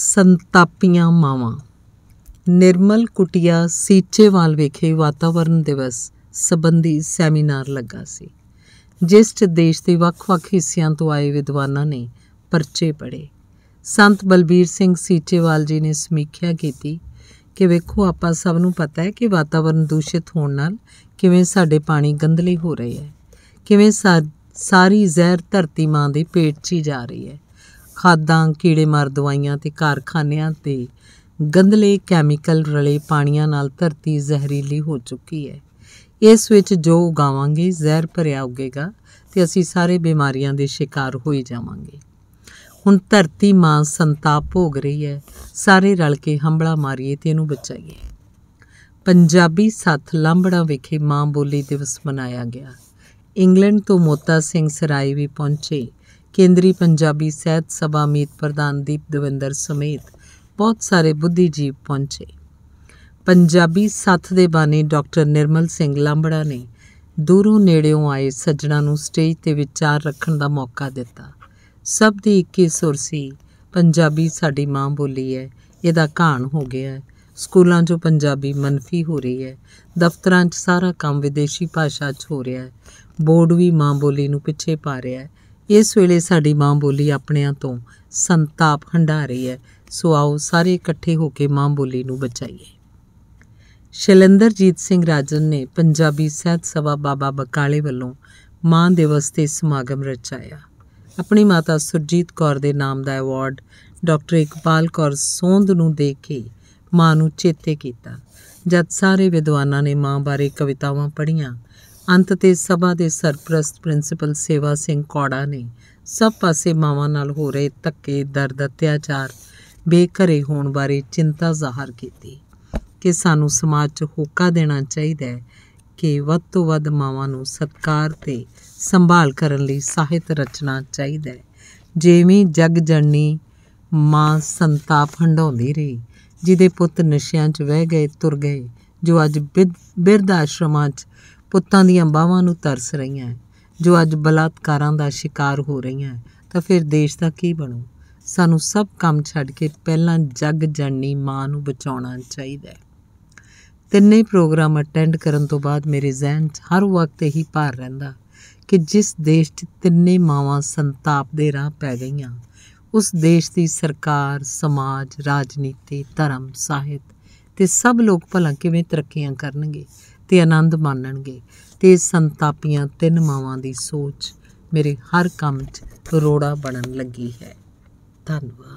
ਸੰਤਾਪੀਆਂ ਮਾਵਾਂ ਨਿਰਮਲ ਕੁਟਿਆ ਸੀਚੇਵਾਲ ਵਿਖੇ ਵਾਤਾਵਰਣ ਦਿਵਸ ਸਬੰਧੀ ਸੈਮੀਨਾਰ ਲੱਗਾ ਸੀ ਜਿਸ 'ਚ ਦੇਸ਼ ਦੇ ਵੱਖ-ਵੱਖ ਹਿੱਸਿਆਂ ਤੋਂ ਆਏ ਵਿਦਵਾਨਾਂ ਨੇ ਪਰਚੇ ਪੜੇ ਸੰਤ ਬਲਬੀਰ ਸਿੰਘ ਸੀਚੇਵਾਲ ਜੀ ਨੇ ਸਮੀਖਿਆ ਕੀਤੀ ਕਿ ਵੇਖੋ ਆਪਾਂ ਸਭ ਨੂੰ ਪਤਾ ਹੈ ਕਿ ਵਾਤਾਵਰਣ ਦੂਸ਼ਿਤ ਹੋਣ ਨਾਲ ਕਿਵੇਂ ਸਾਡੇ ਪਾਣੀ ਗੰਦਲੇ ਹੋ ਰਹੇ ਹੈ ਕਿਵੇਂ ਸਾਰੀ ਜ਼ਹਿਰ ਧਰਤੀ ਮਾਂ ਦੇ ਪੇਟ 'ਚ ਹੀ ਜਾ ਰਹੀ ਹੈ ਖਾਦਾਂ ਕੀੜੇ ਮਾਰ ਦਵਾਈਆਂ ਤੇ ਕਾਰਖਾਨਿਆਂ ਤੇ ਗੰਦਲੇ ਕੈਮੀਕਲ ਰਲੇ ਪਾਣੀਆਂ ਨਾਲ ਧਰਤੀ ਜ਼ਹਿਰੀਲੀ ਹੋ ਚੁੱਕੀ ਹੈ ਇਸ ਵਿੱਚ ਜੋ ਉਗਾਵਾਂਗੇ ਜ਼ਹਿਰ ਭਰਿਆ ਉਗੇਗਾ ਤੇ ਅਸੀਂ ਸਾਰੇ ਬਿਮਾਰੀਆਂ ਦੇ ਸ਼ਿਕਾਰ ਹੋਈ ਜਾਵਾਂਗੇ ਹੁਣ ਧਰਤੀ ਮਾਂ ਸੰਤਾਪ ਭੋਗ ਰਹੀ ਹੈ ਸਾਰੇ ਰਲ ਕੇ ਹੰਬਲਾ ਮਾਰੀਏ ਤੇ ਇਹਨੂੰ ਬਚਾਈਏ ਪੰਜਾਬੀ ਸੱਥ ਲਾਂਬੜਾ ਵਿਖੇ ਮਾਂ ਬੋਲੀ ਦਿਵਸ ਮਨਾਇਆ ਗਿਆ ਇੰਗਲੈਂਡ ਤੋਂ ਮੋਤਾ ਸਿੰਘ ਸਰਾਈ ਵੀ ਪਹੁੰਚੇ ਕੇਂਦਰੀ ਪੰਜਾਬੀ ਸਹਿਤ ਸਭਾ ਮੀਤ ਪ੍ਰਧਾਨ ਦੀਪ ਦਵਿੰਦਰ ਸਮੇਤ ਬਹੁਤ ਸਾਰੇ ਬੁੱਧੀਜੀਵ ਪਹੁੰਚੇ ਪੰਜਾਬੀ ਸਾਥ ਦੇ ਬਾਨੀ ਡਾਕਟਰ ਨਿਰਮਲ ਸਿੰਘ ਲਾਂਬੜਾ ਨੇ ਦੂਰੋਂ ਨੇੜਿਓਂ ਆਏ ਸੱਜਣਾ ਨੂੰ ਸਟੇਜ ਤੇ ਵਿਚਾਰ ਰੱਖਣ ਦਾ ਮੌਕਾ ਦਿੱਤਾ ਸਭ ਦੀ ਇੱਕੀ ਸੁਰ ਸੀ ਪੰਜਾਬੀ ਸਾਡੀ ਮਾਂ ਬੋਲੀ ਹੈ ਇਹਦਾ ਕਾਣ ਹੋ ਗਿਆ ਹੈ ਸਕੂਲਾਂ 'ਚੋਂ ਪੰਜਾਬੀ ਮੰਨਫੀ ਹੋ ਰਹੀ ਹੈ ਦਫ਼ਤਰਾਂ 'ਚ ਸਾਰਾ ਕੰਮ ਵਿਦੇਸ਼ੀ ਭਾਸ਼ਾ 'ਚ ਹੋ ਰਿਹਾ ਹੈ ਬੋਰਡ ਵੀ ਮਾਂ ਬੋਲੀ ਨੂੰ ਪਿੱਛੇ ਪਾ ਰਿਹਾ ਹੈ ਇਸ ਵੇਲੇ ਸਾਡੀ ਮਾਂ ਬੋਲੀ ਆਪਣਿਆਂ ਤੋਂ ਸੰਤਾਪ ਹੰਡਾ ਰਹੀ ਹੈ ਸੋ ਆਓ ਸਾਰੇ ਇਕੱਠੇ ਹੋ ਕੇ ਮਾਂ ਬੋਲੀ ਨੂੰ ਬਚਾਈਏ ਸ਼ੈਲੰਦਰਜੀਤ ਸਿੰਘ ਰਾਜਨ ਨੇ ਪੰਜਾਬੀ ਸਹਿਤ ਸਭਾ ਬਾਬਾ ਬਕਾਲੇ ਵੱਲੋਂ ਮਾਂ ਦਿਵਸ ਤੇ ਸਮਾਗਮ ਰਚਾਇਆ ਆਪਣੀ ਮਾਤਾ ਸੁਰਜੀਤ ਕੌਰ ਦੇ ਨਾਮ ਦਾ ਅਵਾਰਡ ਡਾਕਟਰ ਇਕਬਾਲ ਕੌਰ ਸੋਂਦ ਨੂੰ ਦੇ ਕੇ ਮਾਂ ਨੂੰ ਚੇਤੇ ਕੀਤਾ ਜਦ ਸਾਰੇ ਵਿਦਵਾਨਾਂ ਨੇ ਮਾਂ ਬਾਰੇ ਕਵਿਤਾਵਾਂ ਪੜ੍ਹੀਆਂ ਅੰਤ ਤੇ ਸਭਾ ਦੇ ਸਰਪ੍ਰਸਤ ਪ੍ਰਿੰਸੀਪਲ ਸੇਵਾ ਸਿੰਘ ਕੌੜਾ ਨੇ ਸਭ ਪਾਸੇ ਮਾਵਾਂ ਨਾਲ ਹੋ ਰਹੇ ਧੱਕੇ ਦਰਦ ਅਤਿਆਚਾਰ ਬੇਘਰੇ ਹੋਣ ਬਾਰੇ ਚਿੰਤਾ ਜ਼ਾਹਰ ਕੀਤੀ ਕਿ ਸਾਨੂੰ ਸਮਾਜ 'ਚ ਹੋਕਾ ਦੇਣਾ ਚਾਹੀਦਾ ਹੈ ਕਿ ਵੱਧ ਤੋਂ ਵੱਧ ਮਾਵਾਂ ਨੂੰ ਸਤਕਾਰ ਤੇ ਸੰਭਾਲ ਕਰਨ ਲਈ ਸਾਹਿਤ ਰਚਨਾ ਚਾਹੀਦਾ ਹੈ ਜਿਵੇਂ ਜਗ ਜਨਨੀ ਮਾਂ ਸੰਤਾਪ ਹੰਡਾਉਂਦੀ ਰਹੀ ਜਿਹਦੇ ਪੁੱਤ ਨਸ਼ਿਆਂ 'ਚ ਵਹਿ ਗਏ ਤੁਰ ਗਏ ਜੋ ਅੱਜ ਬਿਰਧ ਆਸ਼ਰਮਾਂ 'ਚ ਪੁੱਤਾਂ ਦੀਆਂ ਬਾਹਾਂ ਨੂੰ ਤਰਸ ਰਹੀਆਂ ਜੋ ਅੱਜ ਬਲਾਤਕਾਰਾਂ ਦਾ ਸ਼ਿਕਾਰ ਹੋ ਰਹੀਆਂ ਤਾਂ ਫਿਰ ਦੇਸ਼ ਦਾ ਕੀ ਬਣੂ ਸਾਨੂੰ ਸਭ ਕੰਮ ਛੱਡ ਕੇ ਪਹਿਲਾਂ ਜੱਗ ਜਣਨੀ ਮਾਂ ਨੂੰ ਬਚਾਉਣਾ ਚਾਹੀਦਾ ਹੈ ਤਿੰਨੇ ਪ੍ਰੋਗਰਾਮ ਅਟੈਂਡ ਕਰਨ ਤੋਂ ਬਾਅਦ ਮੇਰੇ ਜ਼ਹਿਨ 'ਚ ਹਰ ਵਕਤ ਇਹੀ ਭਾਰ ਰਹਿੰਦਾ ਕਿ ਜਿਸ ਦੇਸ਼ 'ਚ ਤਿੰਨੇ ਮਾਵਾਂ ਸੰਤਾਪ ਦੇ ਰਾਹ ਪੈ ਗਈਆਂ ਉਸ ਦੇਸ਼ ਦੀ ਸਰਕਾਰ ਸਮਾਜ ਰਾਜਨੀਤੀ ਧਰਮ ਸਾਹਿਤ ਤੇ ਸਭ ਲੋਕ ਭਲਾ ਕਿਵੇਂ ਤਰੱਕੀਆਂ ਕਰਨਗੇ ਤੇ ਆਨੰਦ ਮਾਣਨਗੇ ਤੇ ਸੰਤਾਪੀਆਂ ਤਿੰਨ ਮਾਵਾਂ ਦੀ ਸੋਚ ਮੇਰੇ ਹਰ ਕੰਮ 'ਚ ਰੋੜਾ ਬਣਨ ਲੱਗੀ ਹੈ ਧੰਨਵਾਦ